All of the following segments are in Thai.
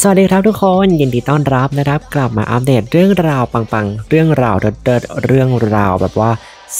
สวัสดีครับทุกคนยินดีต้อนรับนะครับ กลับมาอัปเดตเรื่องราวปังๆ เรื่องราวเดิดๆเรื่องราวแบบว่า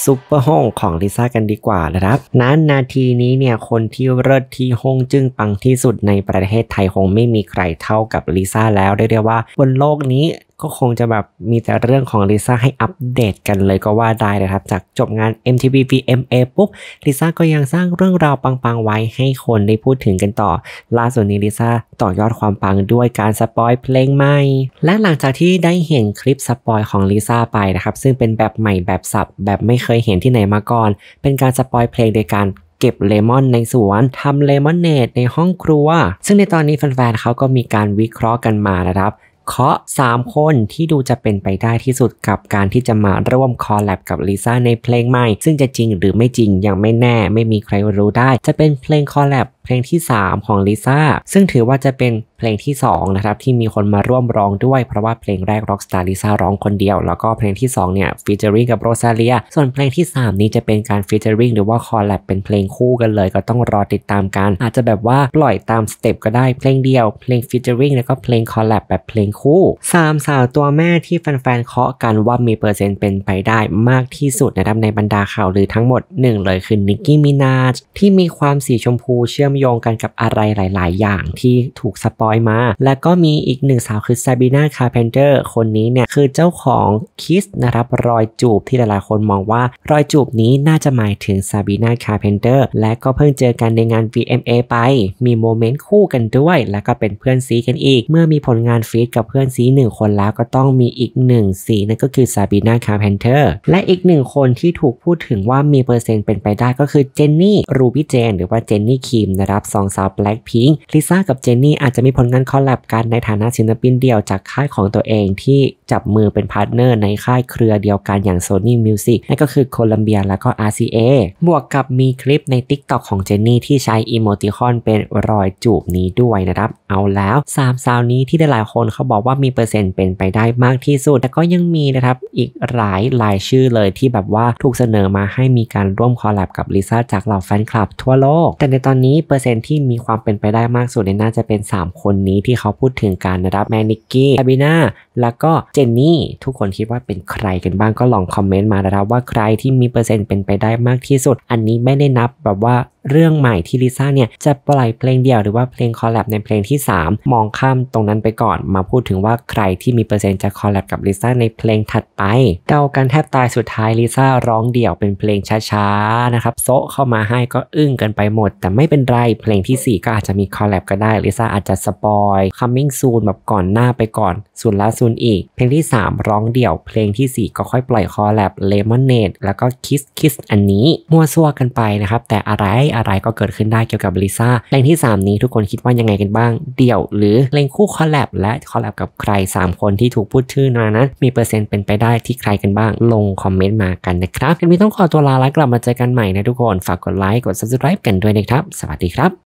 ซุปเปอร์ห้องของลิซ่ากันดีกว่านะครับนั้นนาทีนี้เนี่ยคนที่เลิศที่ห้องจึงปังที่สุดในประเทศไทย คงไม่มีใครเท่ากับลิซ่าแล้วเรียกว่า บนโลกนี้ก็คงจะแบบมีแต่เรื่องของลิซ่าให้อัปเดตกันเลยก็ว่าได้นะครับ จากจบงาน MTV VMA ปุ๊บลิซ่าก็ยังสร้างเรื่องราวปังๆไว้ให้คนได้พูดถึงกันต่อล่าสุดนี้ลิซ่าต่อยอดความปังด้วยการสปอยเพลงใหม่ และหลังจากที่ได้เห็นคลิปสปอยของลิซ่าไปนะครับซึ่งเป็นแบบใหม่แบบสับแบบไม่เคยเห็นที่ไหนมาก่อน เป็นการสปอยเพลงโดยการเก็บเลมอนในสวนทำเลมอนเนดในห้องครัว ซึ่งในตอนนี้แฟนๆเขาก็มีการวิเคราะห์กันมานะครับเคาะ 3คนที่ดูจะเป็นไปได้ที่สุดกับการที่จะมาร่วมคอลแลบกับลิซ่าในเพลงใหม่ ซึ่งจะจริงหรือไม่จริงยังไม่แน่ไม่มีใครรู้ได้ จะเป็นเพลงคอลแลบเพลงที่ 3 ของลิซ่าซึ่งถือว่าจะเป็นเพลงที่2นะครับที่มีคนมาร่วมร้องด้วยเพราะว่าเพลงแรก Rockstar Lisa ร้องคนเดียว แล้วก็เพลงที่2เนี่ยฟีเจอริงกับโรซาเลียส่วนเพลงที่ 3 นี้จะเป็นการฟีเจอริงหรือว่าคอลแลบเป็นเพลงคู่กันเลย ก็ต้องรอติดตามกัน อาจจะแบบว่าปล่อยตามสเต็ปก็ได้เพลงเดียว เพลงฟีเจอริงแล้วก็เพลงคอลแลบแบบเพลงคู่ 3 สาวตัวแม่ที่แฟนๆเคาะกันว่ามีเปอร์เซ็นต์เป็นไปได้มากที่สุดนะครับในบรรดาข่าวหรือทั้งหมด1เลยคือนิกกี้มินาจที่มีความสีชมพูเชื่อมโยงกันกับอะไรหลาย ๆอย่างที่ถูกสปออยมาแล้วก็มีอีกหนึ่งสาวคือซาบีนาคาเพนเตอร์คนนี้เนี่ยคือเจ้าของคิสนะครับรอยจูบที่หลายๆคนมองว่า รอยจูบนี้น่าจะหมายถึงซาบีนาคาเพนเตอร์และก็เพิ่งเจอกันในงาน VMA ไป มีโมเมนต์คู่กันด้วยแล้วก็เป็นเพื่อนซีกันอีก เมื่อมีผลงานฟีดกับเพื่อนซีหนึ่งคนแล้วก็ต้องมีอีกหนึ่งสีนั่นก็คือซาบีนาคาเพนเตอร์และอีกหนึ่งคนที่ถูกพูดถึงว่ามีเปอร์เซ็นต์เป็นไปได้ก็คือเจนนี่รูบี้เจนหรือว่าเจนนี่คิมนะครับสองสาวแบล็คพิงค์ลิซ่ากับเจนนี่อาจจะมีผลงานคอลแลบกันในฐานะศิลปินเดี่ยวจากค่ายของตัวเองที่จับมือเป็นพาร์ทเนอร์ในค่ายเครือเดียวกันอย่าง Sony Music นั่นก็คือ Columbia แล้วก็ RCA บวกกับมีคลิปใน t i k t o กของเจนนี่ที่ใช้อีโมติคอนเป็นรอยจูบนี้ด้วยนะครับ เอาแล้วสามสาวนี้ที่หลายคนเขาบอกว่ามีเปอร์เซ็นต์เป็นไปได้มากที่สุด แต่ก็ยังมีนะครับอีกหลายหลายชื่อเลยที่แบบว่าถูกเสนอมาให้มีการร่วมคอลแลบกับลิซ่าจากเหล่าแฟนคลับทั่วโลก แต่ในตอนนี้เปอร์เซ็นต์ที่มีความเป็นไปได้มากสุดน่น่าจะเป็น3คคนนี้ที่เขาพูดถึงการนะครับแมนิกกี้ซอบิน่า แล้วก็เจนนี่ ทุกคนคิดว่าเป็นใครกันบ้างก็ลองคอมเมนต์มานะครับว่าใครที่มีเปอร์เซ็นต์เป็นไปได้มากที่สุด อันนี้ไม่ได้นับแบบว่าเรื่องใหม่ที่ลิซ่าเนี่ยจะปล่อยเพลงเดียวหรือว่าเพลงคอลแลบในเพลงที่ 3 มองข้ามตรงนั้นไปก่อน มาพูดถึงว่าใครที่มีเปอร์เซ็นต์จะคอลแลบกับลิซ่าในเพลงถัดไป เดากันแทบตายสุดท้ายลิซ่าร้องเดี่ยวเป็นเพลงช้าๆนะครับโซเข้ามาให้ก็อึ้งกันไปหมด แต่ไม่เป็นไรเพลงที่ 4 ก็อาจจะมีคอลแลบก็ได้ลิซ่าอาจจะสปอย coming soon แบบก่อนหน้าไปก่อนซูนละซูนอีกเพลงที่ 3 ร้องเดี่ยว เพลงที่ 4ก็ค่อยปล่อยคอลแลบ lemonade แล้วก็ kiss kiss อันนี้มั่วซั่วกันไปนะครับแต่อะไรอะไรก็เกิดขึ้นได้เกี่ยวกับลิซ่าเพลงที่ 3 นี้ทุกคนคิดว่ายังไงกันบ้าง เดี่ยวหรือเพลงคู่คอลแลบและคอลแลบกับใคร 3 คนที่ถูกพูดชื่อมานั้นมีเปอร์เซ็นต์เป็นไปได้ที่ใครกันบ้าง ลงคอมเมนต์มากันนะครับกันมีต้องขอตัวลาและกลับมาเจอกันใหม่นะทุกคนฝากกดไลค์กด subscribe กันด้วยนะครับ สวัสดีครับ